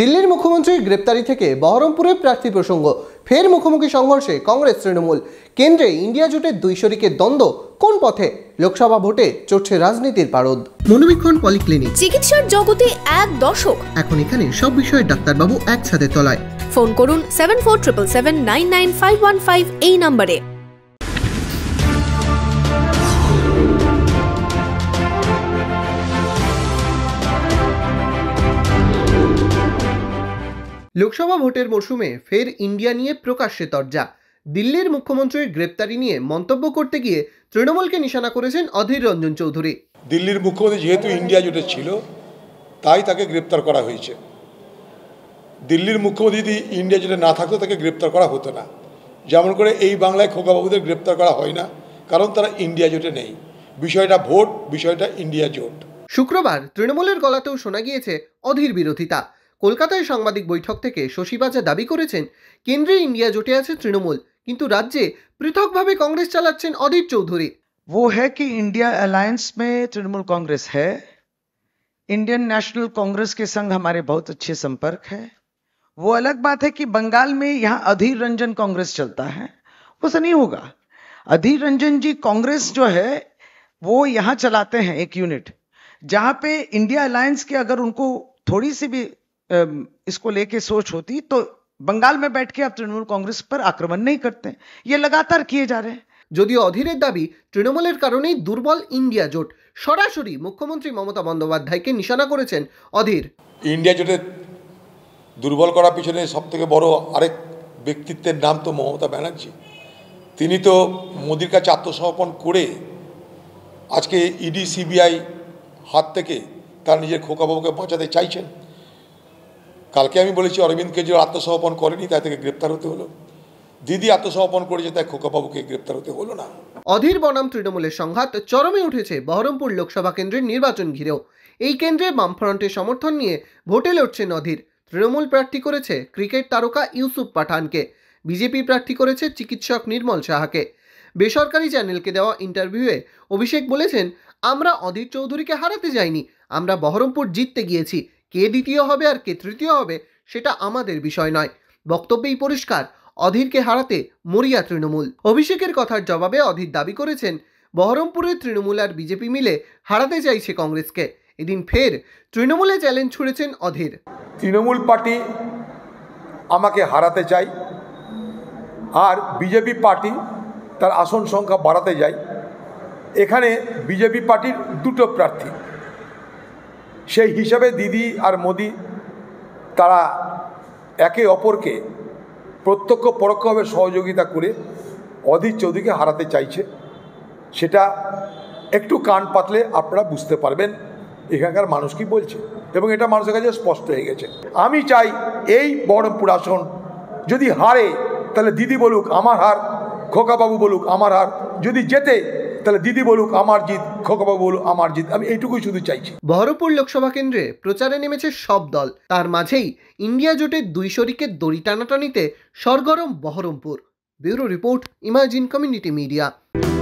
দিল্লির মুখ্যমন্ত্রীর গ্রেপ্তারি থেকে বহরমপুরে প্রার্থী প্রসঙ্গ ফের মুখোমুখি সংঘর্ষে কংগ্রেস তৃণমূল কেন্দ্রে ইন্ডিয়া জোটের দুই শরিকের দ্বন্দ্ব কোন পথে লোকসভা ভোটে চড়ছে রাজনীতির পারদ মনোবীক্ষণ পলিক্লিনিক চিকিৎসার জগতে এক দশক এখন এখানে সব বিষয়ে ডাক্তারবাবু একসাথে তলায় ফোন করুন seven four triple seven nine nine five one five এই নম্বরে লোকসভা ভোটের মরশুমে ফের ইন্ডিয়া নিয়ে প্রকাশ্যে তর্জা দিল্লির মুখ্যমন্ত্রীর গ্রেপ্তারি নিয়ে মন্তব্য করতে গিয়ে তৃণমূলকে নিশানা করেছেন অধীর রঞ্জন চৌধুরী দিল্লির মুখ্যমন্ত্রী যেহেতু ইন্ডিয়া জোটে ছিল তাই তাকে গ্রেপ্তার করা হয়েছে দিল্লির মুখ্যমন্ত্রী যদি ইন্ডিয়া জুটে না থাকতো তাকে গ্রেপ্তার করা হতো না যেমন করে এই বাংলায় খোকাবাবুদের গ্রেপ্তার করা হয় না কারণ তারা ইন্ডিয়া জোটে নেই বিষয়টা ভোট বিষয়টা ইন্ডিয়া জোট শুক্রবার তৃণমূলের গলাতেও শোনা গিয়েছে অধীর বিরোধিতা कोलकाताई সাংবাদিক বৈঠক থেকে সশিবাজে দাবি করেছেন কেন্দ্রীয় ইন্ডিয়া জোটে আছে তৃণমূল কিন্তু রাজ্যে পৃথকভাবে কংগ্রেস চালাচ্ছেন অদীপ চৌধুরী ওহে কি ইন্ডিয়া অ্যালায়েন্স মে তৃণমূল কংগ্রেস হ ইন্ডিয়ান ন্যাশনাল কংগ্রেস কে সঙ্গ हमारे बहुत अच्छे संपर्क है वो अलग बात है कि बंगाल में यहां अधीर रंजन कांग्रेस चलता है वो सही होगा अधीर रंजन जी कांग्रेस जो है वो यहां चलाते हैं एक यूनिट जहां पे इंडिया अलायंस के अगर उनको थोड़ी सी भी इसको लेके सोच होती तो बंगाल में बैठ के आप तृणमूल कांग्रेस पर आक्रमण नहीं करते ये लगातार किए जा रहे हैं যদিও অধীরের দাবি তৃণমূলের কারণেই দুর্বল ইন্ডিয়া জোট সরাসরি মুখ্যমন্ত্রী মমতা বন্দ্যোপাধ্যায়কে নিশানা করেছেন অধীর ইন্ডিয়া জোটের দুর্বল করার পিছনে সব থেকে বড় আরেক ব্যক্তিত্বের নাম তো মমতা ব্যানার্জি তিনি তো মোদীর কাছে আত্মসমর্পণ করে আজকে ইডি সিবিআই হাত থেকে তার নিজের খোকাবাবুকে বাঁচাতে চাইছেন কালকে আমি বলেছি অরবিন্দ কেজরিওয়াল আত্মসমর্পণ করেনি তাই তাকে গ্রেপ্তার হতে হলো দিদি আত্মসমর্পণ করেছে তাই খোকাবাবুকে গ্রেপ্তার হতে হলো না অধীর বনাম তৃণমূলের সংঘাত চরমে উঠেছে বহরমপুর লোকসভা কেন্দ্রের নির্বাচন ঘিরেও এই কেন্দ্রে বামফ্রন্টের সমর্থন নিয়ে ভোটে লড়ছেন অধীর তৃণমূল প্রার্থী করেছে ক্রিকেট তারকা ইউসুফ পাঠানকে বিজেপি প্রার্থী করেছে চিকিৎসক নির্মল সাহাকে বেসরকারি চ্যানেলকে দেওয়া ইন্টারভিউয়ে অভিষেক বলেছেন আমরা অধীর চৌধুরীকে হারাতে যাইনি আমরা বহরমপুর জিততে গিয়েছি কে দ্বিতীয় হবে আর কে তৃতীয় হবে সেটা আমাদের বিষয় নয় বক্তব্যেই পরিষ্কার অধীরকে হারাতে মরিয়া তৃণমূল অভিষেকের কথার জবাবে অধীর দাবি করেছেন বহরমপুরের তৃণমূল আর বিজেপি মিলে হারাতে চাইছে কংগ্রেসকে এদিন ফের তৃণমূলে চ্যালেঞ্জ ছুড়েছেন অধীর তৃণমূল পার্টি আমাকে হারাতে চাই আর বিজেপি পার্টি তার আসন সংখ্যা বাড়াতে যায় এখানে বিজেপি পার্টির দুটো প্রার্থী সেই হিসাবে দিদি আর মোদি তারা একে অপরকে প্রত্যক্ষ পরোক্ষভাবে সহযোগিতা করে অধীর চৌধুরীকে হারাতে চাইছে সেটা একটু কান পাতলে আপনারা বুঝতে পারবেন এখানকার মানুষ কি বলছে এবং এটা মানুষের কাছে স্পষ্ট হয়ে গেছে আমি চাই এই বহরমপুর আসন যদি হারে তাহলে দিদি বলুক আমার হার খোকাবাবু বলুক আমার হার যদি যেতে তাহলে দিদি বলুক আমার জিত খোকাবাবু বলুক আমার জিত আমি এইটুকুই শুধু চাইছি বহরমপুর লোকসভা কেন্দ্রে প্রচারে নেমেছে সব দল তার মাঝেই ইন্ডিয়া জোটের দুই শরিকের দড়ি টানাটানিতে সরগরম Baharampur bureau report imagine community media